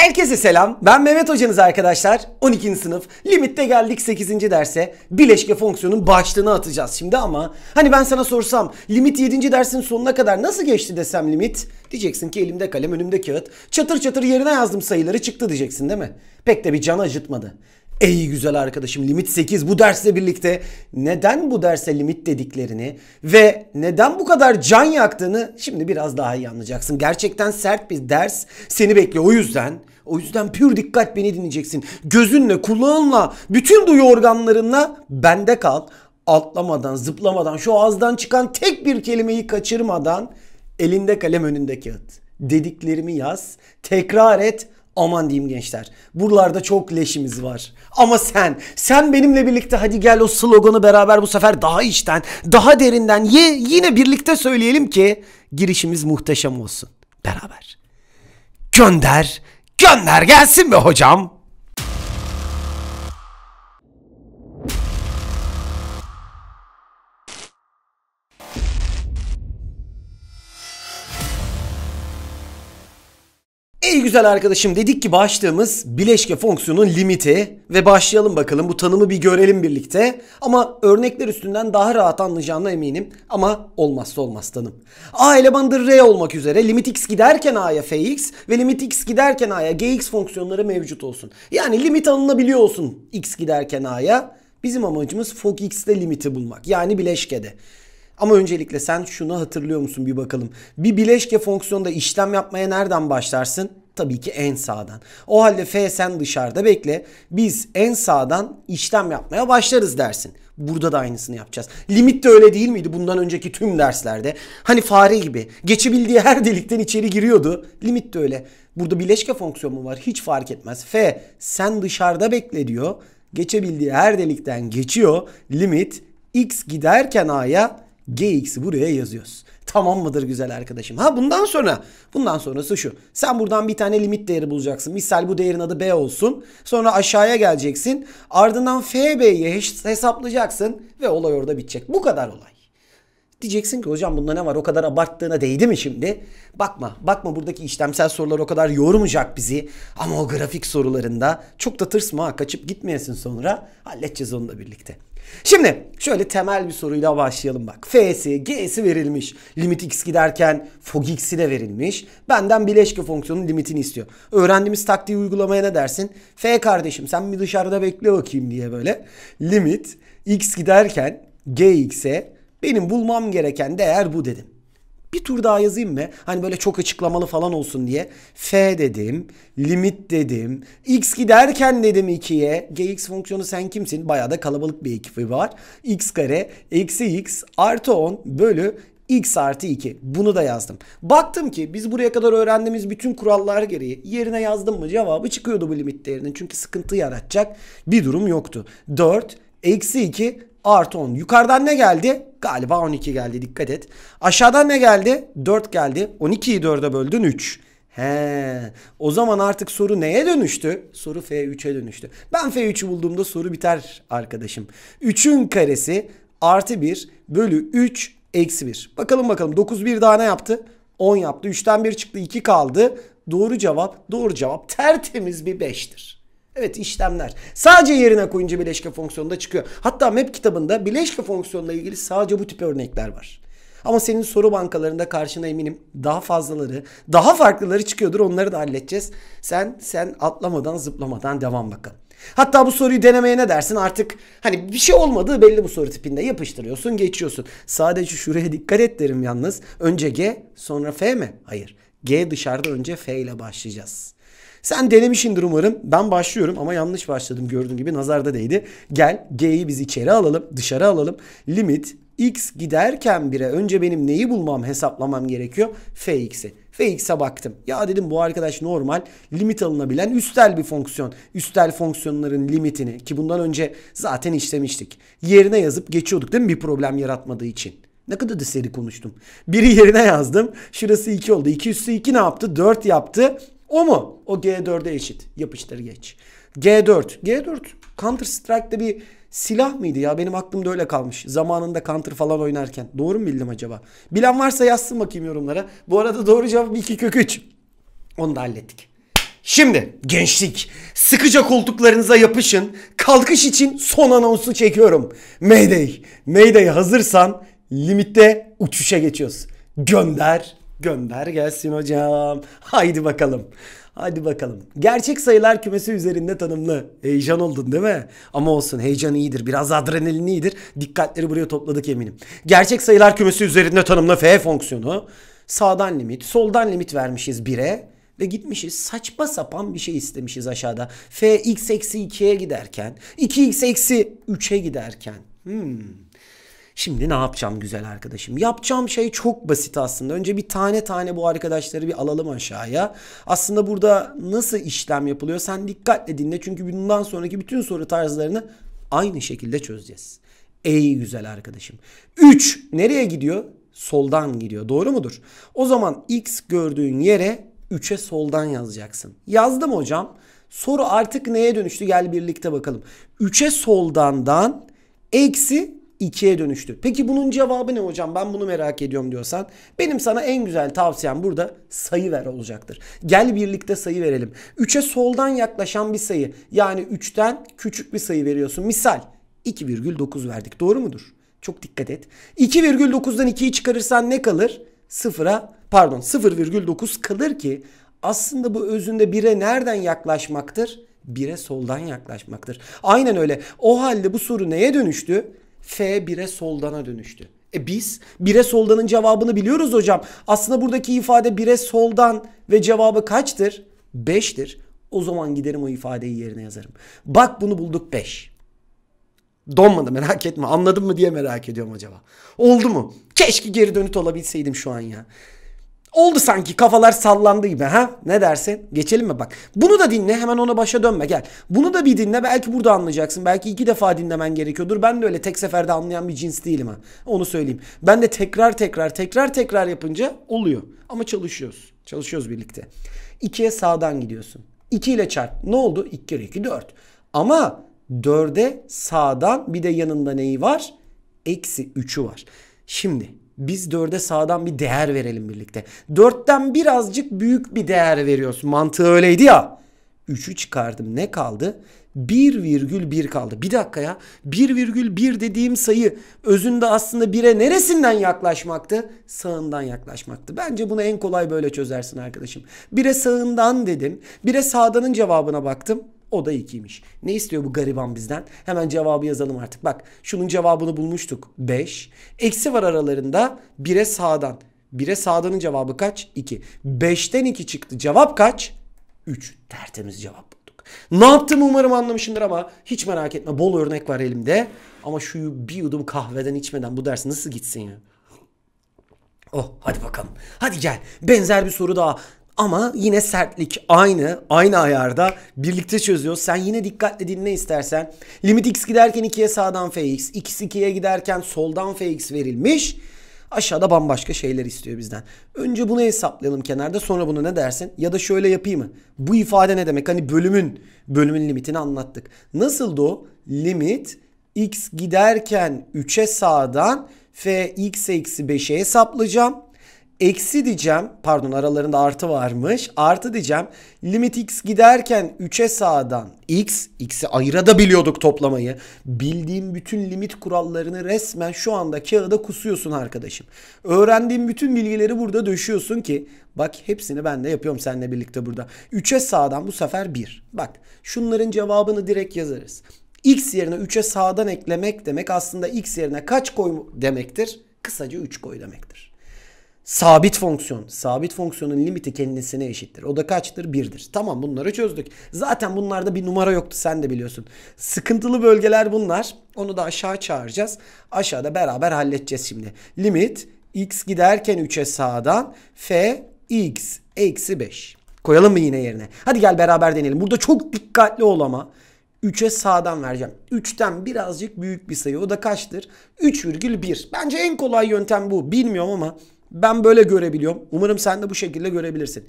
Herkese selam. Ben Mehmet hocanız arkadaşlar. 12. sınıf. Limitte geldik 8. derse. Bileşke fonksiyonun başlığını atacağız şimdi ama hani ben sana sorsam limit 7. dersin sonuna kadar nasıl geçti desem limit diyeceksin ki elimde kalem önümde kağıt. Çatır çatır yerine yazdım sayıları çıktı diyeceksin değil mi? Pek de bir can acıtmadı. Ey güzel arkadaşım limit 8 bu dersle birlikte neden bu derse limit dediklerini ve neden bu kadar can yaktığını şimdi biraz daha iyi anlayacaksın. Gerçekten sert bir ders seni bekliyor o yüzden o yüzden pür dikkat beni dinleyeceksin. Gözünle, kulağınla, bütün duyu organlarınla bende kal. Atlamadan, zıplamadan, şu ağızdan çıkan tek bir kelimeyi kaçırmadan elinde kalem önünde kağıt. Dediklerimi yaz, tekrar et, Aman diyeyim gençler. Buralarda çok leşimiz var. Ama sen, sen benimle birlikte hadi gel o sloganı beraber bu sefer daha içten, daha derinden ye, yine birlikte söyleyelim ki girişimiz muhteşem olsun. Beraber. Gönder, gönder gelsin be hocam. güzel arkadaşım dedik ki başlığımız bileşke fonksiyonun limiti ve başlayalım bakalım bu tanımı bir görelim birlikte. Ama örnekler üstünden daha rahat anlayacağına eminim ama olmazsa olmaz tanım. A elemanıdır R olmak üzere limit x giderken A'ya fx ve limit x giderken A'ya gx fonksiyonları mevcut olsun. Yani limit alınabiliyor olsun x giderken A'ya. Bizim amacımız fog x'te limiti bulmak yani bileşkede. Ama öncelikle sen şunu hatırlıyor musun bir bakalım. Bir bileşke fonksiyonda işlem yapmaya nereden başlarsın? Tabii ki en sağdan. O halde F sen dışarıda bekle. Biz en sağdan işlem yapmaya başlarız dersin. Burada da aynısını yapacağız. Limit de öyle değil miydi bundan önceki tüm derslerde? Hani fare gibi geçebildiği her delikten içeri giriyordu. Limit de öyle. Burada bileşke fonksiyon mu var hiç fark etmez. F sen dışarıda bekle diyor. Geçebildiği her delikten geçiyor. Limit x giderken a'ya GX'i buraya yazıyoruz. Tamam mıdır güzel arkadaşım? Ha bundan sonra bundan sonrası şu. Sen buradan bir tane limit değeri bulacaksın. Misal bu değerin adı B olsun. Sonra aşağıya geleceksin. Ardından FB'yi hesaplayacaksın ve olay orada bitecek. Bu kadar olay. Diyeceksin ki hocam bunda ne var o kadar abarttığına değdi mi şimdi? Bakma bakma buradaki işlemsel sorular o kadar yormayacak bizi. Ama o grafik sorularında çok da tırsma kaçıp gitmeyesin sonra halledeceğiz onunla birlikte. Şimdi şöyle temel bir soruyla başlayalım bak. F'si, G'si verilmiş. Limit x giderken fog x'i de verilmiş. Benden bileşke fonksiyonun limitini istiyor. Öğrendiğimiz taktiği uygulamaya ne dersin? F kardeşim sen bir dışarıda bekle bakayım diye böyle. Limit x giderken g gx'e benim bulmam gereken değer bu dedim. Bir tur daha yazayım mı? Hani böyle çok açıklamalı falan olsun diye. F dedim. Limit dedim. X giderken dedim 2'ye. Gx fonksiyonu sen kimsin? Bayağı da kalabalık bir ekibi var. X kare eksi x artı 10 bölü x artı 2. Bunu da yazdım. Baktım ki biz buraya kadar öğrendiğimiz bütün kurallar gereği yerine yazdım mı cevabı çıkıyordu bu limitlerinin, Çünkü sıkıntı yaratacak bir durum yoktu. 4 eksi 2 artı 10. Yukarıdan ne geldi? Galiba 12 geldi dikkat et. Aşağıdan ne geldi? 4 geldi. 12'yi 4'e böldün 3. He. O zaman artık soru neye dönüştü? Soru F3'e dönüştü. Ben F3'ü bulduğumda soru biter arkadaşım. 3'ün karesi artı 1 bölü 3 eksi 1. Bakalım bakalım 9 bir daha ne yaptı? 10 yaptı. 3'ten 1 çıktı 2 kaldı. Doğru cevap doğru cevap tertemiz bir 5'tir. Evet işlemler. Sadece yerine koyunca bileşke fonksiyonunda çıkıyor. Hatta map kitabında bileşke fonksiyonla ilgili sadece bu tip örnekler var. Ama senin soru bankalarında karşına eminim daha fazlaları, daha farklıları çıkıyordur. Onları da halledeceğiz. Sen sen atlamadan, zıplamadan devam bakın. Hatta bu soruyu denemeye ne dersin? Artık hani bir şey olmadığı belli bu soru tipinde. Yapıştırıyorsun, geçiyorsun. Sadece şuraya dikkat et derim yalnız. Önce G, sonra F mi? Hayır. G dışarıda önce F ile başlayacağız. Sen denemişindir umarım. Ben başlıyorum ama yanlış başladım gördüğün gibi nazarda değdi. Gel G'yi biz içeri alalım dışarı alalım. Limit x giderken bire önce benim neyi bulmam hesaplamam gerekiyor? fx'i. fx'e baktım. Ya dedim bu arkadaş normal limit alınabilen üstel bir fonksiyon. Üstel fonksiyonların limitini ki bundan önce zaten işlemiştik. Yerine yazıp geçiyorduk değil mi bir problem yaratmadığı için? Ne kadar da seri konuştum. Biri yerine yazdım. Şurası 2 oldu. 2 üstü 2 ne yaptı? 4 yaptı. O mu? O G4'e eşit. Yapıştır geç. G4. G4 Counter Strike'da bir silah mıydı ya? Benim aklımda öyle kalmış. Zamanında Counter falan oynarken. Doğru mu bildim acaba? Bilen varsa yazsın bakayım yorumlara. Bu arada doğru cevap 2 kök 3. Onu da hallettik. Şimdi gençlik sıkıca koltuklarınıza yapışın. Kalkış için son anonsu çekiyorum. Mayday. Mayday hazırsan limitte uçuşa geçiyoruz. Gönder Gönder gelsin hocam. Haydi bakalım. Hadi bakalım. Gerçek sayılar kümesi üzerinde tanımlı. Heyecan oldun değil mi? Ama olsun heyecan iyidir. Biraz adrenalin iyidir. Dikkatleri buraya topladık eminim. Gerçek sayılar kümesi üzerinde tanımlı f fonksiyonu. Sağdan limit, soldan limit vermişiz 1'e. Ve gitmişiz saçma sapan bir şey istemişiz aşağıda. f x eksi 2'ye giderken, 2x eksi 3'e giderken. Hmm. Şimdi ne yapacağım güzel arkadaşım? Yapacağım şey çok basit aslında. Önce bir tane tane bu arkadaşları bir alalım aşağıya. Aslında burada nasıl işlem yapılıyor sen dikkatle dinle. Çünkü bundan sonraki bütün soru tarzlarını aynı şekilde çözeceğiz. Ey güzel arkadaşım. 3 nereye gidiyor? Soldan gidiyor. Doğru mudur? O zaman x gördüğün yere 3'e soldan yazacaksın. Yazdım hocam. Soru artık neye dönüştü? Gel birlikte bakalım. 3'e soldandan eksi 2'ye dönüştür. Peki bunun cevabı ne hocam? Ben bunu merak ediyorum diyorsan benim sana en güzel tavsiyem burada sayı ver olacaktır. Gel birlikte sayı verelim. 3'e soldan yaklaşan bir sayı yani 3'ten küçük bir sayı veriyorsun. Misal 2,9 verdik. Doğru mudur? Çok dikkat et. 2,9'dan 2'yi çıkarırsan ne kalır? 0'a pardon 0,9 kalır ki aslında bu özünde 1'e nereden yaklaşmaktır? 1'e soldan yaklaşmaktır. Aynen öyle. O halde bu soru neye dönüştü? F 1'e soldana dönüştü. E biz 1'e soldanın cevabını biliyoruz hocam. Aslında buradaki ifade 1'e soldan ve cevabı kaçtır? 5'tir. O zaman giderim o ifadeyi yerine yazarım. Bak bunu bulduk 5. Donmadı merak etme anladın mı diye merak ediyorum acaba. Oldu mu? Keşke geri dönüt olabilseydim şu an ya. Oldu sanki kafalar sallandı gibi ha? Ne dersin? Geçelim mi bak. Bunu da dinle hemen ona başa dönme gel. Bunu da bir dinle belki burada anlayacaksın. Belki iki defa dinlemen gerekiyordur. Ben de öyle tek seferde anlayan bir cins değilim ha. Onu söyleyeyim. Ben de tekrar tekrar tekrar tekrar yapınca oluyor. Ama çalışıyoruz. Çalışıyoruz birlikte. 2'ye sağdan gidiyorsun. 2 ile çarp. Ne oldu? 2 kere iki dört Ama dörde sağdan bir de yanında neyi var? Eksi üçü var. Şimdi biz dörde sağdan bir değer verelim birlikte. Dörtten birazcık büyük bir değer veriyorsun Mantığı öyleydi ya. üçü çıkardım. Ne kaldı? 1,1 kaldı. Bir dakika ya. 1,1 dediğim sayı özünde aslında 1'e neresinden yaklaşmaktı? Sağından yaklaşmaktı. Bence bunu en kolay böyle çözersin arkadaşım. 1'e sağından dedim. 1'e sağdanın cevabına baktım. O da ikiymiş. Ne istiyor bu gariban bizden? Hemen cevabı yazalım artık. Bak şunun cevabını bulmuştuk. 5. Eksi var aralarında. 1'e sağdan. 1'e sağdanın cevabı kaç? 2. 5'ten 2 çıktı. Cevap kaç? 3. Tertemiz cevap bulduk. Ne yaptım umarım anlamışındır ama hiç merak etme. Bol örnek var elimde. Ama şu bir yudum kahveden içmeden bu ders nasıl gitsin ya? Oh hadi bakalım. Hadi gel. Benzer bir soru daha. Ama yine sertlik aynı, aynı ayarda birlikte çözüyoruz. Sen yine dikkatle dinle istersen. Limit x giderken 2'ye sağdan fx, x 2'ye giderken soldan fx verilmiş. Aşağıda bambaşka şeyler istiyor bizden. Önce bunu hesaplayalım kenarda sonra bunu ne dersin? Ya da şöyle yapayım mı? Bu ifade ne demek? Hani bölümün, bölümün limitini anlattık. Nasıldı o? Limit x giderken 3'e sağdan fx eksi 5'e hesaplayacağım. Eksi diyeceğim. Pardon aralarında artı varmış. Artı diyeceğim. Limit x giderken 3'e sağdan x. X'i ayıra da biliyorduk toplamayı. Bildiğim bütün limit kurallarını resmen şu anda kağıda kusuyorsun arkadaşım. Öğrendiğim bütün bilgileri burada döşüyorsun ki bak hepsini ben de yapıyorum seninle birlikte burada. 3'e sağdan bu sefer 1. Bak şunların cevabını direkt yazarız. X yerine 3'e sağdan eklemek demek aslında X yerine kaç koy demektir? Kısaca 3 koy demektir. Sabit fonksiyon. Sabit fonksiyonun limiti kendisine eşittir. O da kaçtır? 1'dir. Tamam bunları çözdük. Zaten bunlarda bir numara yoktu sen de biliyorsun. Sıkıntılı bölgeler bunlar. Onu da aşağı çağıracağız. Aşağıda beraber halledeceğiz şimdi. Limit x giderken 3'e sağdan f x eksi 5. Koyalım mı yine yerine? Hadi gel beraber deneyelim. Burada çok dikkatli ol ama. 3'e sağdan vereceğim. 3'ten birazcık büyük bir sayı. O da kaçtır? 3,1. Bence en kolay yöntem bu. Bilmiyorum ama ben böyle görebiliyorum. Umarım sen de bu şekilde görebilirsin.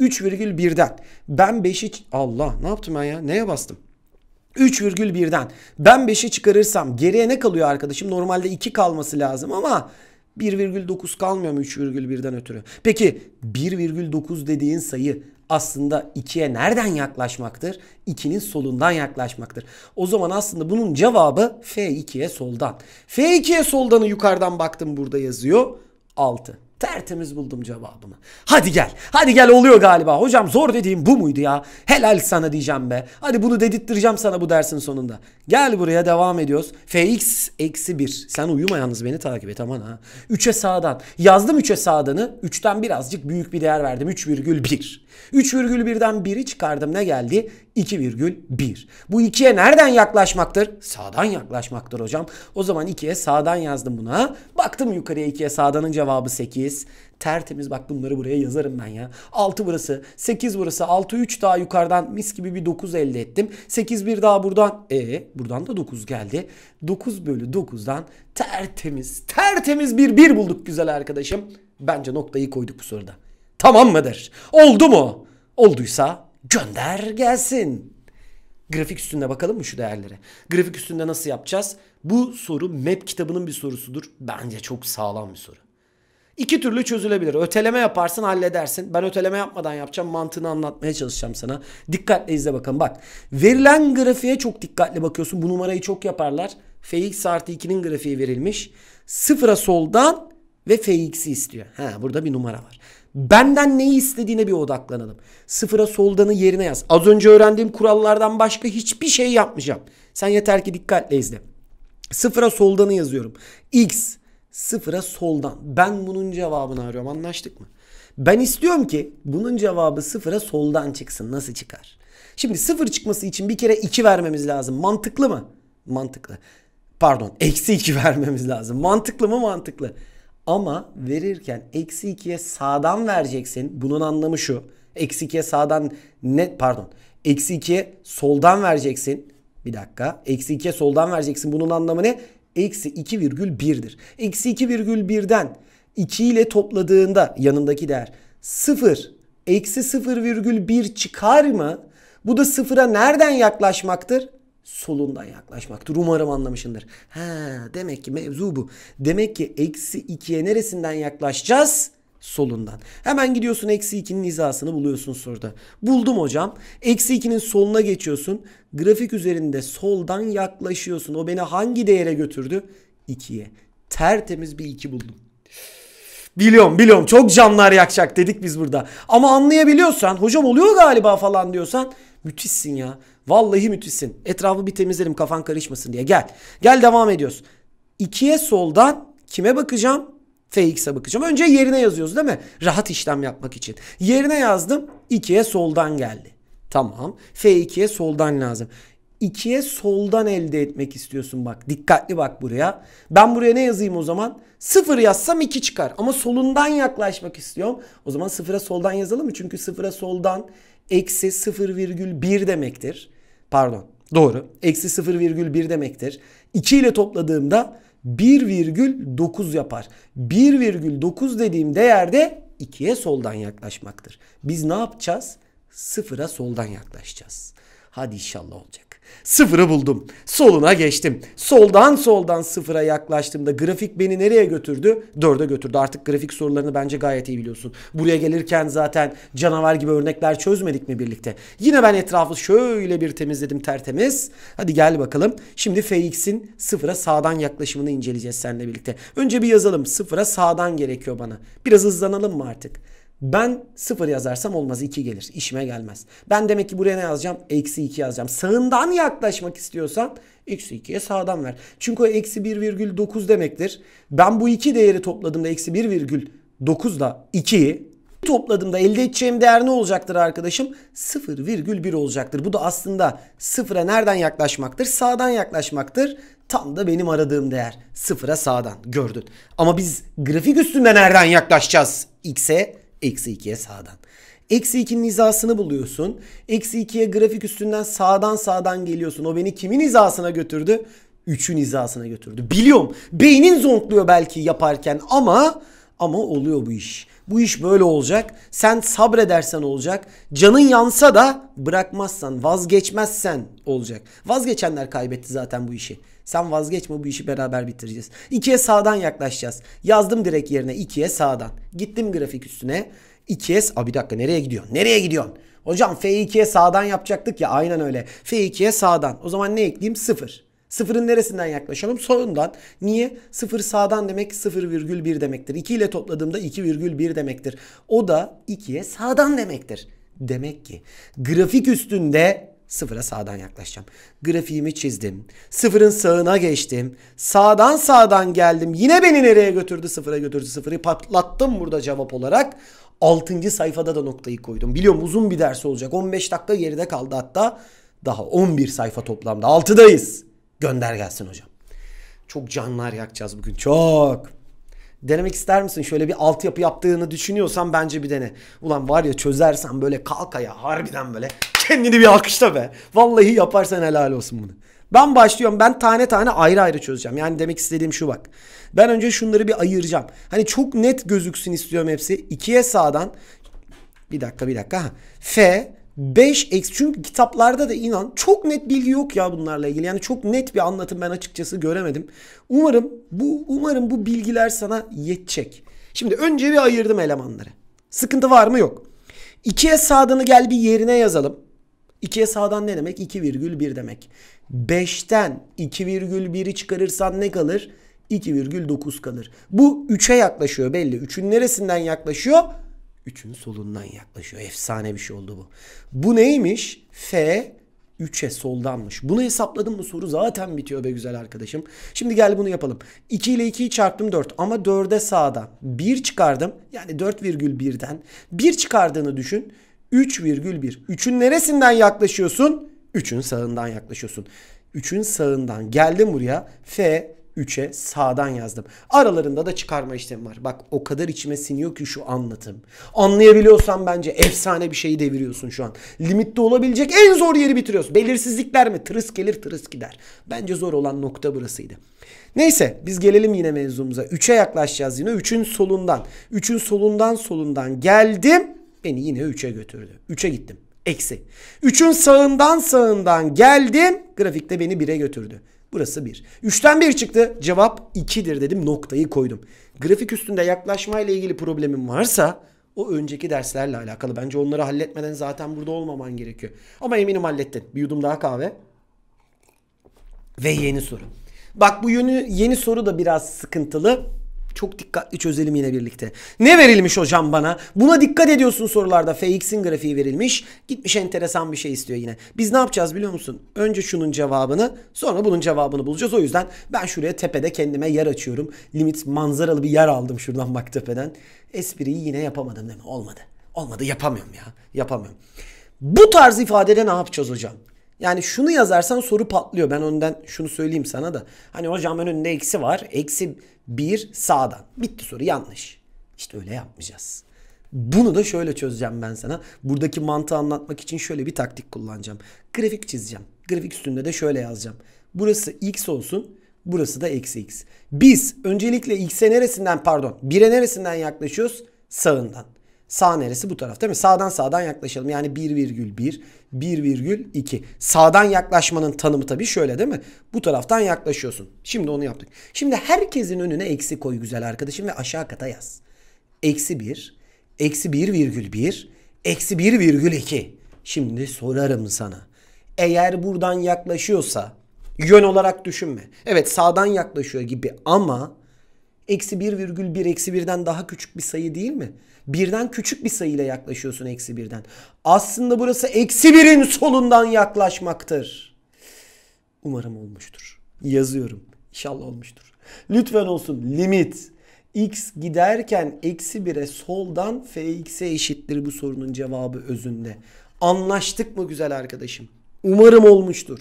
3,1'den ben 5'i Allah ne yaptım ben ya? Neye bastım? 3,1'den ben 5'i çıkarırsam geriye ne kalıyor arkadaşım? Normalde 2 kalması lazım ama 1,9 kalmıyor mu 3,1'den ötürü? Peki 1,9 dediğin sayı aslında 2'ye nereden yaklaşmaktır? 2'nin solundan yaklaşmaktır. O zaman aslında bunun cevabı F2'ye soldan. F2'ye soldanı yukarıdan baktım burada yazıyor. 6. Tertemiz buldum cevabımı. Hadi gel. Hadi gel oluyor galiba. Hocam zor dediğim bu muydu ya? Helal sana diyeceğim be. Hadi bunu dedirttireceğim sana bu dersin sonunda. Gel buraya devam ediyoruz. Fx eksi 1. Sen uyuma yalnız beni takip et aman ha. 3'e sağdan. Yazdım 3'e sağdanı. 3'ten birazcık büyük bir değer verdim. 3,1. 3,1'den 1'i çıkardım. Ne geldi? 2,1. Bu 2'ye nereden yaklaşmaktır? Sağdan yaklaşmaktır hocam. O zaman 2'ye sağdan yazdım buna. Baktım yukarıya 2'ye sağdanın cevabı 8. Tertemiz bak bunları buraya yazarım ben ya. 6 burası, 8 burası, 6 3 daha yukarıdan mis gibi bir 9 elde ettim. 8 bir daha buradan, e buradan da 9 geldi. 9 bölü 9'dan tertemiz, tertemiz bir 1 bulduk güzel arkadaşım. Bence noktayı koyduk bu soruda. Tamam mıdır? Oldu mu? Olduysa gönder gelsin. Grafik üstünde bakalım mı şu değerlere? Grafik üstünde nasıl yapacağız? Bu soru map kitabının bir sorusudur. Bence çok sağlam bir soru. İki türlü çözülebilir. Öteleme yaparsın halledersin. Ben öteleme yapmadan yapacağım. Mantığını anlatmaya çalışacağım sana. Dikkatle izle bakalım. Bak verilen grafiğe çok dikkatli bakıyorsun. Bu numarayı çok yaparlar. Fx artı 2'nin grafiği verilmiş. Sıfıra soldan ve Fx'i istiyor. Ha, burada bir numara var. Benden neyi istediğine bir odaklanalım. Sıfıra soldanı yerine yaz. Az önce öğrendiğim kurallardan başka hiçbir şey yapmayacağım. Sen yeter ki dikkatle izle. Sıfıra soldanı yazıyorum. X sıfıra soldan. Ben bunun cevabını arıyorum anlaştık mı? Ben istiyorum ki bunun cevabı sıfıra soldan çıksın. Nasıl çıkar? Şimdi sıfır çıkması için bir kere 2 vermemiz lazım. Mantıklı mı? Mantıklı. Pardon eksi 2 vermemiz lazım. Mantıklı mı? Mantıklı. Ama verirken eksi 2'ye sağdan vereceksin. Bunun anlamı şu. Eksi 2'ye sağdan ne pardon. Eksi 2'ye soldan vereceksin. Bir dakika. Eksi 2'ye soldan vereceksin. Bunun anlamı ne? Eksi 2,1'dir. Eksi 2,1'den 2 ile topladığında yanındaki değer 0. Eksi 0,1 çıkar mı? Bu da sıfıra nereden yaklaşmaktır? solundan yaklaşmaktır. Umarım anlamışındır. Ha, demek ki mevzu bu. Demek ki eksi 2'ye neresinden yaklaşacağız? Solundan. Hemen gidiyorsun eksi 2'nin hizasını buluyorsun soruda. Buldum hocam. Eksi 2'nin soluna geçiyorsun. Grafik üzerinde soldan yaklaşıyorsun. O beni hangi değere götürdü? 2'ye. Tertemiz bir 2 buldum. Biliyorum biliyorum çok camlar yakacak dedik biz burada. Ama anlayabiliyorsan hocam oluyor galiba falan diyorsan müthişsin ya. Vallahi müthişsin. Etrafı bir temizlerim kafan karışmasın diye. Gel. Gel devam ediyoruz. İkiye soldan kime bakacağım? FX'e bakacağım. Önce yerine yazıyoruz değil mi? Rahat işlem yapmak için. Yerine yazdım. 2'ye soldan geldi. Tamam. F2'ye soldan lazım. 2'ye soldan elde etmek istiyorsun bak. Dikkatli bak buraya. Ben buraya ne yazayım o zaman? 0 yazsam 2 çıkar ama solundan yaklaşmak istiyorum. O zaman 0'a soldan yazalım mı? Çünkü 0'a soldan eksi 0,1 demektir. Pardon doğru. Eksi 0,1 demektir. 2 ile topladığımda 1,9 yapar. 1,9 dediğim değerde de 2'ye soldan yaklaşmaktır. Biz ne yapacağız? Sıfıra soldan yaklaşacağız. Hadi inşallah olacak. Sıfırı buldum. Soluna geçtim. Soldan soldan sıfıra yaklaştığımda grafik beni nereye götürdü? Dörde götürdü. Artık grafik sorularını bence gayet iyi biliyorsun. Buraya gelirken zaten canavar gibi örnekler çözmedik mi birlikte? Yine ben etrafı şöyle bir temizledim tertemiz. Hadi gel bakalım. Şimdi fx'in sıfıra sağdan yaklaşımını inceleyeceğiz seninle birlikte. Önce bir yazalım. Sıfıra sağdan gerekiyor bana. Biraz hızlanalım mı artık? Ben sıfır yazarsam olmaz iki gelir. işime gelmez. Ben demek ki buraya ne yazacağım? Eksi iki yazacağım. Sağından yaklaşmak istiyorsan eksi ikiye sağdan ver. Çünkü o eksi bir virgül dokuz demektir. Ben bu iki değeri topladığımda eksi bir virgül 1,9 ile 2'yi topladığımda elde edeceğim değer ne olacaktır arkadaşım? Sıfır virgül bir olacaktır. Bu da aslında sıfıra nereden yaklaşmaktır? Sağdan yaklaşmaktır. Tam da benim aradığım değer. Sıfıra sağdan gördün. Ama biz grafik üstünde nereden yaklaşacağız? X'e Eksi 2'ye sağdan. Eksi 2'nin hizasını buluyorsun. Eksi 2'ye grafik üstünden sağdan sağdan geliyorsun. O beni kimin hizasına götürdü? 3'ün hizasına götürdü. Biliyorum beynin zonkluyor belki yaparken ama ama oluyor bu iş. Bu iş böyle olacak. Sen sabredersen olacak. Canın yansa da bırakmazsan, vazgeçmezsen olacak. Vazgeçenler kaybetti zaten bu işi. Sen vazgeçme bu işi beraber bitireceğiz. İkiye sağdan yaklaşacağız. Yazdım direkt yerine ikiye sağdan. Gittim grafik üstüne. 2S, a bir dakika nereye gidiyorsun? Nereye gidiyorsun? Hocam F2'ye sağdan yapacaktık ya aynen öyle. F2'ye sağdan. O zaman ne ekleyeyim? Sıfır. Sıfırın neresinden yaklaşalım? Solundan. Niye? Sıfır sağdan demek 0,1 demektir. 2 ile topladığımda 2,1 demektir. O da 2'ye sağdan demektir. Demek ki grafik üstünde sıfıra sağdan yaklaşacağım. Grafiğimi çizdim. Sıfırın sağına geçtim. Sağdan sağdan geldim. Yine beni nereye götürdü? Sıfıra götürdü. Sıfırı patlattım burada cevap olarak. 6. sayfada da noktayı koydum. Biliyorum uzun bir ders olacak. 15 dakika geride kaldı hatta. Daha 11 sayfa toplamda. 6'dayız. Gönder gelsin hocam. Çok canlar yakacağız bugün. Çok. Denemek ister misin? Şöyle bir altyapı yaptığını düşünüyorsan bence bir dene. Ulan var ya çözersen böyle kalk ayağa harbiden böyle kendini bir alkışla be. Vallahi yaparsan helal olsun bunu. Ben başlıyorum. Ben tane tane ayrı ayrı çözeceğim. Yani demek istediğim şu bak. Ben önce şunları bir ayıracağım. Hani çok net gözüksün istiyorum hepsi. İkiye sağdan bir dakika bir dakika. F 5 eksi çünkü kitaplarda da inan çok net bilgi yok ya bunlarla ilgili. Yani çok net bir anlatım ben açıkçası göremedim. Umarım bu umarım bu bilgiler sana yetecek. Şimdi önce bir ayırdım elemanları. Sıkıntı var mı? Yok. 2'ye sağdanı gel bir yerine yazalım. 2'ye sağdan ne demek? 2,1 demek. 5'ten 2,1'i çıkarırsan ne kalır? 2,9 kalır. Bu 3'e yaklaşıyor belli. 3'ün neresinden yaklaşıyor? 3'ün solundan yaklaşıyor. Efsane bir şey oldu bu. Bu neymiş? F 3'e soldanmış. Bunu hesapladım mı soru zaten bitiyor be güzel arkadaşım. Şimdi gel bunu yapalım. 2 ile 2'yi çarptım 4 ama 4'e sağda 1 çıkardım. Yani 4,1'den 1 çıkardığını düşün. 3,1. 3'ün neresinden yaklaşıyorsun? 3'ün sağından yaklaşıyorsun. 3'ün sağından geldim buraya. F 3'e sağdan yazdım. Aralarında da çıkarma işlemi var. Bak o kadar içime siniyor ki şu anlatım. Anlayabiliyorsan bence efsane bir şeyi deviriyorsun şu an. Limitte olabilecek en zor yeri bitiriyorsun. Belirsizlikler mi? Tırıs gelir tırıs gider. Bence zor olan nokta burasıydı. Neyse biz gelelim yine mevzumuza. 3'e yaklaşacağız yine. 3'ün solundan. 3'ün solundan solundan geldim. Beni yine 3'e götürdü. 3'e gittim. Eksi. 3'ün sağından sağından geldim. Grafikte beni 1'e götürdü. Burası 1. 3'ten 1 çıktı. Cevap 2'dir dedim. Noktayı koydum. Grafik üstünde yaklaşmayla ilgili problemim varsa o önceki derslerle alakalı. Bence onları halletmeden zaten burada olmaman gerekiyor. Ama eminim hallettin. Bir yudum daha kahve. Ve yeni soru. Bak bu yeni, yeni soru da biraz sıkıntılı. Çok dikkatli çözelim yine birlikte. Ne verilmiş hocam bana? Buna dikkat ediyorsun sorularda. Fx'in grafiği verilmiş. Gitmiş enteresan bir şey istiyor yine. Biz ne yapacağız biliyor musun? Önce şunun cevabını sonra bunun cevabını bulacağız. O yüzden ben şuraya tepede kendime yer açıyorum. Limit manzaralı bir yer aldım şuradan bak tepeden. Espriyi yine yapamadım değil mi? Olmadı. Olmadı yapamıyorum ya. Yapamıyorum. Bu tarz ifadede ne yapacağız hocam? Yani şunu yazarsan soru patlıyor. Ben önden şunu söyleyeyim sana da. Hani hocam önünde eksi var. Eksi bir sağdan. Bitti soru yanlış. İşte öyle yapmayacağız. Bunu da şöyle çözeceğim ben sana. Buradaki mantığı anlatmak için şöyle bir taktik kullanacağım. Grafik çizeceğim. Grafik üstünde de şöyle yazacağım. Burası x olsun. Burası da eksi x. Biz öncelikle x'e neresinden pardon 1'e neresinden yaklaşıyoruz? Sağından. Sağ neresi bu taraf değil mi? Sağdan sağdan yaklaşalım. Yani 1,1, 1,2. Sağdan yaklaşmanın tanımı tabii şöyle değil mi? Bu taraftan yaklaşıyorsun. Şimdi onu yaptık. Şimdi herkesin önüne eksi koy güzel arkadaşım ve aşağı kata yaz. Eksi 1, eksi 1,1, eksi 1,2. Şimdi sorarım sana. Eğer buradan yaklaşıyorsa yön olarak düşünme. Evet sağdan yaklaşıyor gibi ama eksi 1,1 eksi 1'den daha küçük bir sayı değil mi? Birden küçük bir sayıyla yaklaşıyorsun eksi birden. Aslında burası eksi birin solundan yaklaşmaktır. Umarım olmuştur. Yazıyorum. İnşallah olmuştur. Lütfen olsun limit x giderken eksi bire soldan fx'e eşittir bu sorunun cevabı özünde. Anlaştık mı güzel arkadaşım? Umarım olmuştur.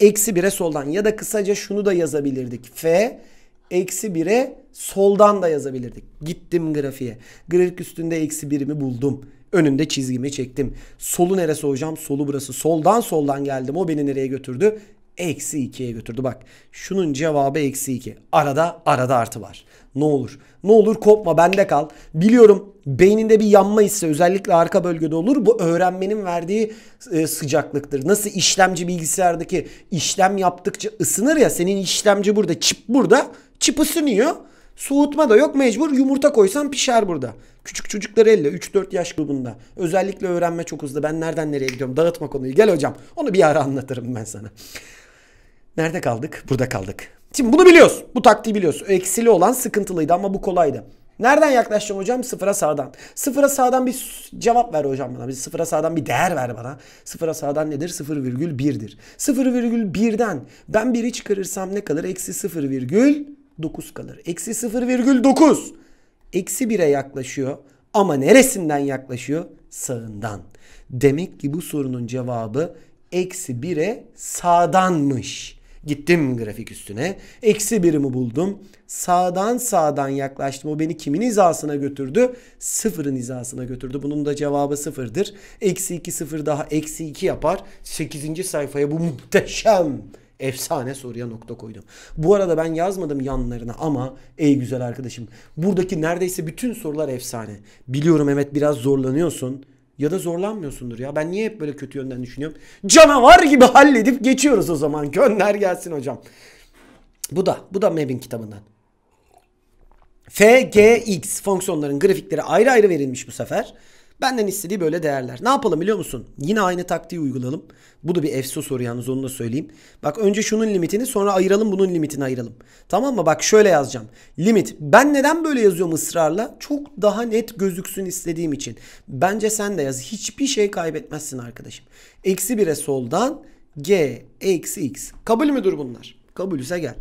Eksi bire soldan ya da kısaca şunu da yazabilirdik. f Eksi 1'e soldan da yazabilirdik. Gittim grafiğe. Grafik üstünde eksi 1'imi buldum. Önünde çizgimi çektim. Solu neresi hocam? Solu burası. Soldan soldan geldim. O beni nereye götürdü? Eksi 2'ye götürdü. Bak şunun cevabı eksi 2. Arada arada artı var. Ne olur. Ne olur kopma bende kal. Biliyorum beyninde bir yanma hisse özellikle arka bölgede olur. Bu öğrenmenin verdiği e, sıcaklıktır. Nasıl işlemci bilgisayardaki işlem yaptıkça ısınır ya senin işlemci burada çip burada Çıpı sünüyor. Soğutma da yok mecbur yumurta koysan pişer burada. Küçük çocuklar elle 3-4 yaş grubunda. Özellikle öğrenme çok hızlı. Ben nereden nereye gidiyorum dağıtma konuyu. Gel hocam onu bir ara anlatırım ben sana. Nerede kaldık? Burada kaldık. Şimdi bunu biliyoruz. Bu taktiği biliyoruz. Eksili olan sıkıntılıydı ama bu kolaydı. Nereden yaklaşacağım hocam? Sıfıra sağdan. Sıfıra sağdan bir cevap ver hocam bana. Bir sıfıra sağdan bir değer ver bana. Sıfıra sağdan nedir? 0,1'dir. 0,1'den ben biri çıkarırsam ne kalır? Eksi 0,1 9 kalır. Eksi 0,9. Eksi 1'e yaklaşıyor. Ama neresinden yaklaşıyor? Sağından. Demek ki bu sorunun cevabı eksi 1'e sağdanmış. Gittim grafik üstüne. Eksi birimi buldum. Sağdan sağdan yaklaştım. O beni kimin hizasına götürdü? Sıfırın hizasına götürdü. Bunun da cevabı sıfırdır. Eksi iki sıfır daha eksi iki yapar. Sekizinci sayfaya bu muhteşem efsane soruya nokta koydum. Bu arada ben yazmadım yanlarına ama ey güzel arkadaşım buradaki neredeyse bütün sorular efsane. Biliyorum evet biraz zorlanıyorsun ya da zorlanmıyorsundur ya. Ben niye hep böyle kötü yönden düşünüyorum? Canavar gibi halledip geçiyoruz o zaman. Gönder gelsin hocam. Bu da bu da Meb'in kitabından. FGX fonksiyonların grafikleri ayrı ayrı verilmiş bu sefer. Benden istediği böyle değerler. Ne yapalım biliyor musun? Yine aynı taktiği uygulayalım. Bu da bir EFSO soru yalnız onu da söyleyeyim. Bak önce şunun limitini sonra ayıralım bunun limitini ayıralım. Tamam mı? Bak şöyle yazacağım. Limit. Ben neden böyle yazıyorum ısrarla? Çok daha net gözüksün istediğim için. Bence sen de yaz. Hiçbir şey kaybetmezsin arkadaşım. Eksi 1'e soldan G eksi X. Kabul müdür bunlar? Kabulse gel.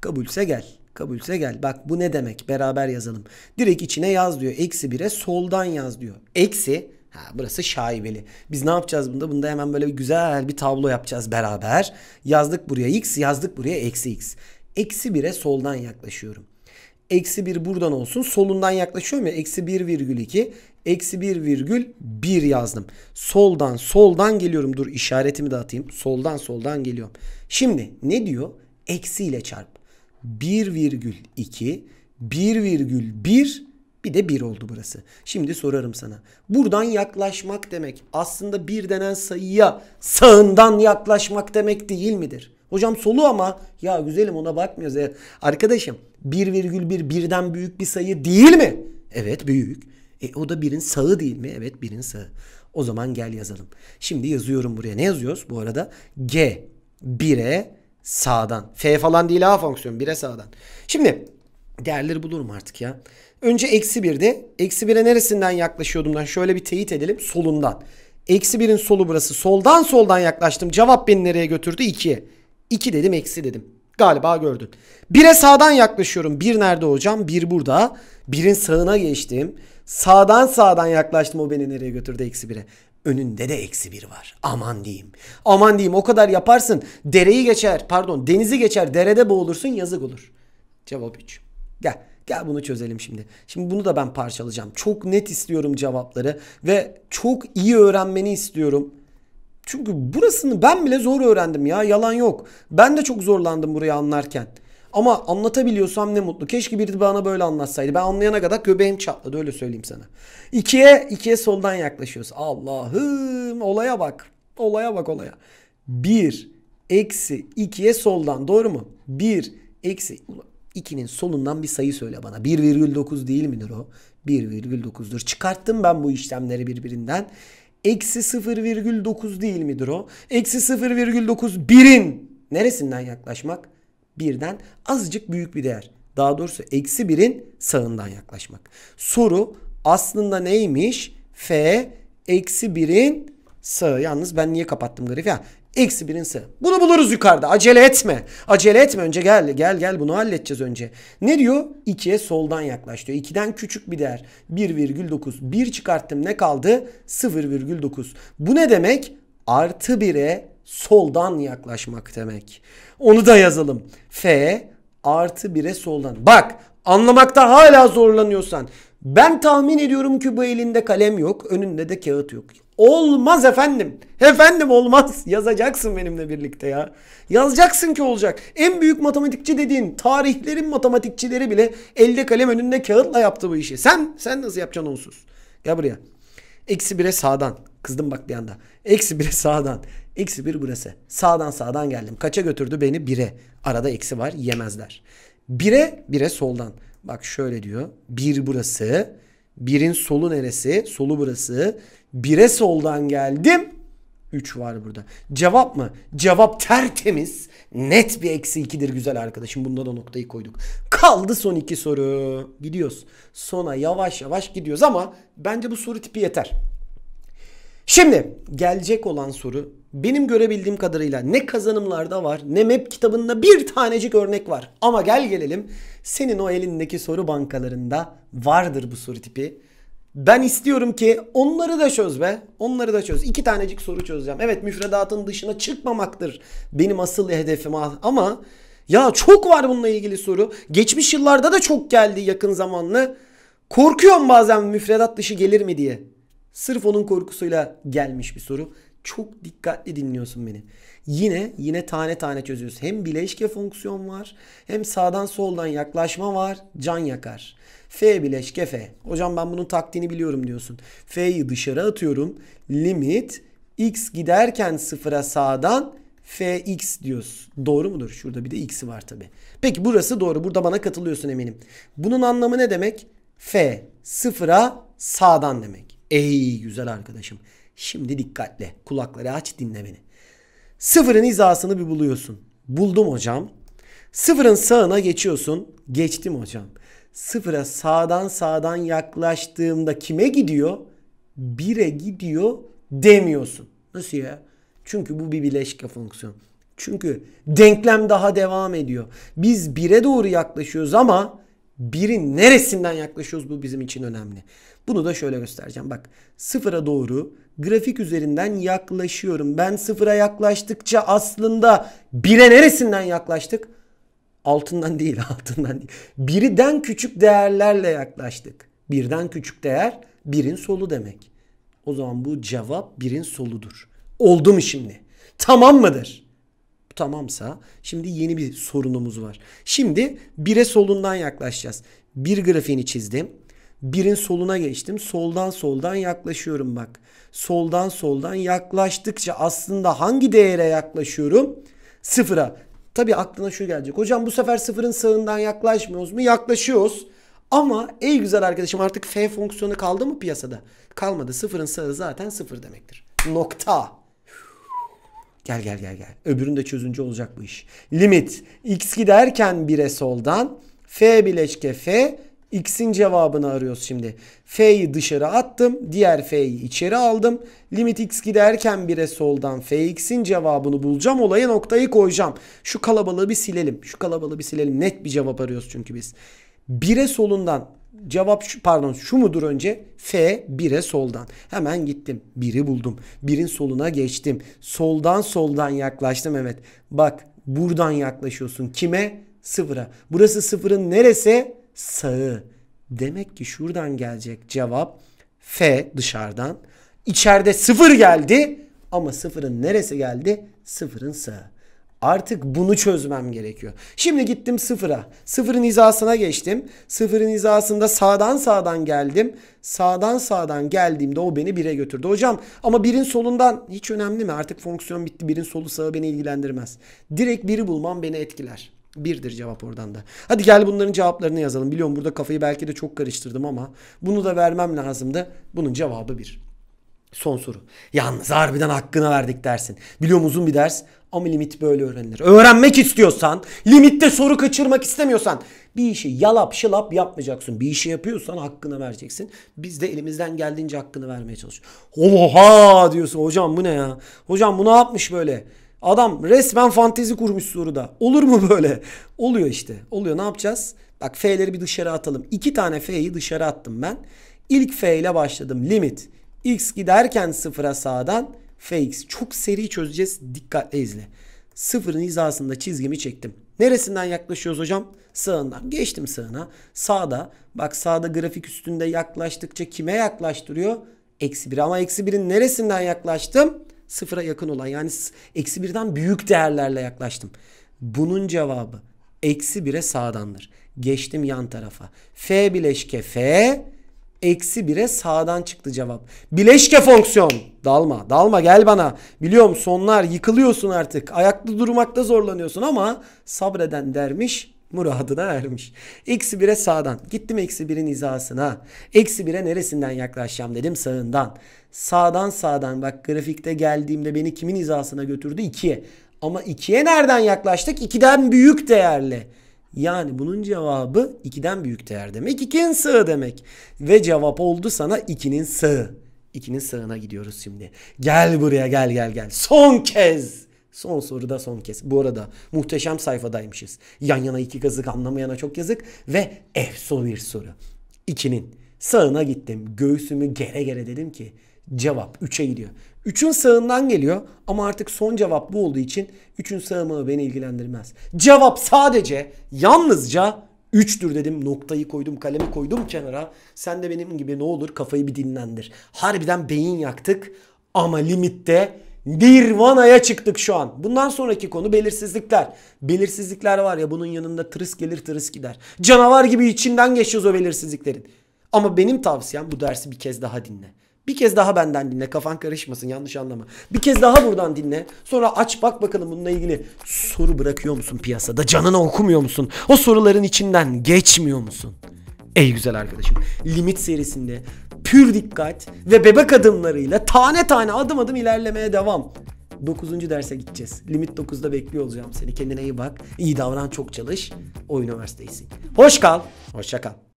Kabulse gel. Kabulse gel. Bak bu ne demek? Beraber yazalım. Direkt içine yaz diyor. Eksi 1'e soldan yaz diyor. Eksi Ha, burası şaibeli. Biz ne yapacağız bunda? Bunda hemen böyle güzel bir tablo yapacağız beraber. Yazdık buraya x, yazdık buraya eksi x. Eksi 1'e soldan yaklaşıyorum. Eksi 1 buradan olsun. Solundan yaklaşıyorum ya. Eksi 1 virgül 2. Eksi 1 virgül 1 yazdım. Soldan soldan geliyorum. Dur işaretimi dağıtayım. Soldan soldan geliyorum. Şimdi ne diyor? Eksi ile çarp. 1,2, 1,1 bir de 1 oldu burası. Şimdi sorarım sana. Buradan yaklaşmak demek aslında 1 denen sayıya sağından yaklaşmak demek değil midir? Hocam solu ama ya güzelim ona bakmıyoruz. Ya. E, arkadaşım 1,1 birden büyük bir sayı değil mi? Evet büyük. E o da birin sağı değil mi? Evet birin sağı. O zaman gel yazalım. Şimdi yazıyorum buraya. Ne yazıyoruz bu arada? G 1'e sağdan. F falan değil A fonksiyon 1'e sağdan. Şimdi değerleri bulurum artık ya. Önce eksi 1'di. Eksi 1'e neresinden yaklaşıyordumdan şöyle bir teyit edelim. Solundan. Eksi 1'in solu burası. Soldan soldan yaklaştım. Cevap beni nereye götürdü? 2'ye. 2 dedim eksi dedim. Galiba gördün. 1'e sağdan yaklaşıyorum. 1 nerede hocam? 1 burada. 1'in sağına geçtim. Sağdan sağdan yaklaştım. O beni nereye götürdü? Eksi 1'e önünde de eksi bir var. Aman diyeyim. Aman diyeyim o kadar yaparsın. Dereyi geçer pardon denizi geçer derede boğulursun yazık olur. Cevap 3. Gel gel bunu çözelim şimdi. Şimdi bunu da ben parçalayacağım. Çok net istiyorum cevapları ve çok iyi öğrenmeni istiyorum. Çünkü burasını ben bile zor öğrendim ya yalan yok. Ben de çok zorlandım burayı anlarken. Ama anlatabiliyorsam ne mutlu. Keşke biri bana böyle anlatsaydı. Ben anlayana kadar göbeğim çatladı öyle söyleyeyim sana. İkiye, ikiye soldan yaklaşıyoruz. Allah'ım olaya bak. Olaya bak olaya. Bir, eksi ikiye soldan doğru mu? Bir, eksi 2'nin solundan bir sayı söyle bana. 1,9 değil midir o? 1,9'dur. Çıkarttım ben bu işlemleri birbirinden. Eksi 0,9 değil midir o? Eksi 0,9 birin neresinden yaklaşmak? birden azıcık büyük bir değer. Daha doğrusu eksi birin sağından yaklaşmak. Soru aslında neymiş? F eksi birin sağı. Yalnız ben niye kapattım ya? Eksi birin sağı. Bunu buluruz yukarıda. Acele etme. Acele etme. Önce gel gel gel bunu halledeceğiz önce. Ne diyor? 2'ye soldan yaklaştı. diyor. 2'den küçük bir değer. 1,9. 1 çıkarttım ne kaldı? 0,9. Bu ne demek? Artı 1'e soldan yaklaşmak demek. Onu da yazalım. F artı 1'e soldan. Bak anlamakta hala zorlanıyorsan ben tahmin ediyorum ki bu elinde kalem yok önünde de kağıt yok. Olmaz efendim. Efendim olmaz. Yazacaksın benimle birlikte ya. Yazacaksın ki olacak. En büyük matematikçi dediğin tarihlerin matematikçileri bile elde kalem önünde kağıtla yaptı bu işi. Sen sen nasıl yapacaksın onsuz? Gel buraya. Eksi 1'e sağdan. Kızdım bak bir anda. Eksi 1'e sağdan. Eksi 1 burası. Sağdan sağdan geldim. Kaça götürdü beni? 1'e. Arada eksi var yemezler. 1'e 1'e soldan. Bak şöyle diyor. 1 burası. 1'in solu neresi? Solu burası. 1'e soldan geldim. 3 var burada. Cevap mı? Cevap tertemiz. Net bir eksi 2'dir güzel arkadaşım. Bunda da noktayı koyduk. Kaldı son iki soru. Gidiyoruz. Sona yavaş yavaş gidiyoruz ama bence bu soru tipi yeter. Şimdi gelecek olan soru benim görebildiğim kadarıyla ne kazanımlarda var ne map kitabında bir tanecik örnek var. Ama gel gelelim senin o elindeki soru bankalarında vardır bu soru tipi. Ben istiyorum ki onları da çöz be. Onları da çöz. İki tanecik soru çözeceğim. Evet müfredatın dışına çıkmamaktır benim asıl hedefim ama ya çok var bununla ilgili soru. Geçmiş yıllarda da çok geldi yakın zamanlı. Korkuyorum bazen müfredat dışı gelir mi diye. Sırf onun korkusuyla gelmiş bir soru çok dikkatli dinliyorsun beni. Yine yine tane tane çözüyoruz. Hem bileşke fonksiyon var hem sağdan soldan yaklaşma var. Can yakar. F bileşke F. Hocam ben bunun taktiğini biliyorum diyorsun. F'yi dışarı atıyorum. Limit x giderken sıfıra sağdan fx diyoruz. Doğru mudur? Şurada bir de x'i var tabi. Peki burası doğru. Burada bana katılıyorsun eminim. Bunun anlamı ne demek? F sıfıra sağdan demek. Ey güzel arkadaşım. Şimdi dikkatle kulakları aç dinle beni. Sıfırın hizasını bir buluyorsun. Buldum hocam. Sıfırın sağına geçiyorsun. Geçtim hocam. Sıfıra sağdan sağdan yaklaştığımda kime gidiyor? Bire gidiyor demiyorsun. Nasıl ya? Çünkü bu bir bileşke fonksiyon. Çünkü denklem daha devam ediyor. Biz bire doğru yaklaşıyoruz ama birin neresinden yaklaşıyoruz bu bizim için önemli. Bunu da şöyle göstereceğim. Bak sıfıra doğru grafik üzerinden yaklaşıyorum. Ben sıfıra yaklaştıkça aslında bire neresinden yaklaştık? Altından değil altından değil. Birden küçük değerlerle yaklaştık. Birden küçük değer birin solu demek. O zaman bu cevap birin soludur. Oldu mu şimdi? Tamam mıdır? tamamsa şimdi yeni bir sorunumuz var. Şimdi 1'e solundan yaklaşacağız. Bir grafiğini çizdim. Birin soluna geçtim. Soldan soldan yaklaşıyorum bak. Soldan soldan yaklaştıkça aslında hangi değere yaklaşıyorum? Sıfıra. Tabi aklına şu gelecek. Hocam bu sefer sıfırın sağından yaklaşmıyoruz mu? Yaklaşıyoruz. Ama ey güzel arkadaşım artık f fonksiyonu kaldı mı piyasada? Kalmadı. Sıfırın sağı zaten sıfır demektir. Nokta. Gel gel gel gel. Öbürünü de çözünce olacak bu iş. Limit. X giderken 1'e soldan. F bileşke F. X'in cevabını arıyoruz şimdi. F'yi dışarı attım. Diğer F'yi içeri aldım. Limit X giderken 1'e soldan Fx'in cevabını bulacağım. Olaya noktayı koyacağım. Şu kalabalığı bir silelim. Şu kalabalığı bir silelim. Net bir cevap arıyoruz çünkü biz. 1'e solundan cevap şu pardon şu mudur önce? F 1'e soldan. Hemen gittim. 1'i buldum. 1'in soluna geçtim. Soldan soldan yaklaştım evet. Bak buradan yaklaşıyorsun. Kime? Sıfıra. Burası sıfırın neresi? Sağı. Demek ki şuradan gelecek cevap F dışarıdan. İçeride sıfır geldi ama sıfırın neresi geldi? Sıfırın sağı. Artık bunu çözmem gerekiyor. Şimdi gittim sıfıra. Sıfırın hizasına geçtim. Sıfırın hizasında sağdan sağdan geldim. Sağdan sağdan geldiğimde o beni bire götürdü. Hocam ama birin solundan hiç önemli mi? Artık fonksiyon bitti. Birin solu sağı beni ilgilendirmez. Direkt biri bulmam beni etkiler. Birdir cevap oradan da. Hadi gel bunların cevaplarını yazalım. Biliyorum burada kafayı belki de çok karıştırdım ama bunu da vermem lazımdı. Bunun cevabı bir. Son soru. Yalnız harbiden hakkını verdik dersin. Biliyorum uzun bir ders ama limit böyle öğrenilir. Öğrenmek istiyorsan, limitte soru kaçırmak istemiyorsan bir işi yalap şılap yapmayacaksın. Bir işi yapıyorsan hakkını vereceksin. Biz de elimizden geldiğince hakkını vermeye çalışıyoruz. Oha diyorsun hocam bu ne ya? Hocam bu ne yapmış böyle? Adam resmen fantezi kurmuş soruda. Olur mu böyle? Oluyor işte. Oluyor ne yapacağız? Bak F'leri bir dışarı atalım. İki tane F'yi dışarı attım ben. İlk F ile başladım. Limit. X giderken sıfıra sağdan fx. Çok seri çözeceğiz. Dikkatle izle. Sıfırın hizasında çizgimi çektim. Neresinden yaklaşıyoruz hocam? Sağından. Geçtim sağına. Sağda bak sağda grafik üstünde yaklaştıkça kime yaklaştırıyor? Eksi 1 ama eksi 1'in neresinden yaklaştım? Sıfıra yakın olan yani eksi 1'den büyük değerlerle yaklaştım. Bunun cevabı eksi 1'e sağdandır. Geçtim yan tarafa. F bileşke F Eksi 1'e sağdan çıktı cevap. Bileşke fonksiyon. Dalma dalma gel bana. Biliyorum sonlar yıkılıyorsun artık. Ayakta durmakta zorlanıyorsun ama sabreden dermiş muradına ermiş. Eksi 1'e sağdan. Gittim eksi 1'in hizasına. Eksi 1'e neresinden yaklaşacağım dedim sağından. Sağdan sağdan bak grafikte geldiğimde beni kimin hizasına götürdü? 2'ye. Ama 2'ye nereden yaklaştık? 2'den büyük değerli. Yani bunun cevabı 2'den büyük değer demek. 2'nin sığ demek. Ve cevap oldu sana 2'nin sığ. 2'nin sığına gidiyoruz şimdi. Gel buraya gel gel gel. Son kez. Son soruda son kez. Bu arada muhteşem sayfadaymışız. Yan yana iki kazık anlamayana çok yazık. Ve efso bir soru. 2'nin sağına gittim. Göğsümü gere gere dedim ki cevap 3'e gidiyor. 3'ün sağından geliyor ama artık son cevap bu olduğu için 3'ün sağımı beni ilgilendirmez. Cevap sadece yalnızca 3'tür dedim. Noktayı koydum, kalemi koydum kenara. Sen de benim gibi ne olur kafayı bir dinlendir. Harbiden beyin yaktık ama limitte Nirvana'ya çıktık şu an. Bundan sonraki konu belirsizlikler. Belirsizlikler var ya bunun yanında tırıs gelir tırıs gider. Canavar gibi içinden geçiyoruz o belirsizliklerin. Ama benim tavsiyem bu dersi bir kez daha dinle. Bir kez daha benden dinle. Kafan karışmasın. Yanlış anlama. Bir kez daha buradan dinle. Sonra aç bak bakalım bununla ilgili. Soru bırakıyor musun piyasada? canını okumuyor musun? O soruların içinden geçmiyor musun? Ey güzel arkadaşım. Limit serisinde pür dikkat ve bebek adımlarıyla tane tane adım adım ilerlemeye devam. 9. derse gideceğiz. Limit 9'da bekliyor olacağım seni. Kendine iyi bak. İyi davran, çok çalış. O üniversitesin. Hoş kal. Hoşça kal.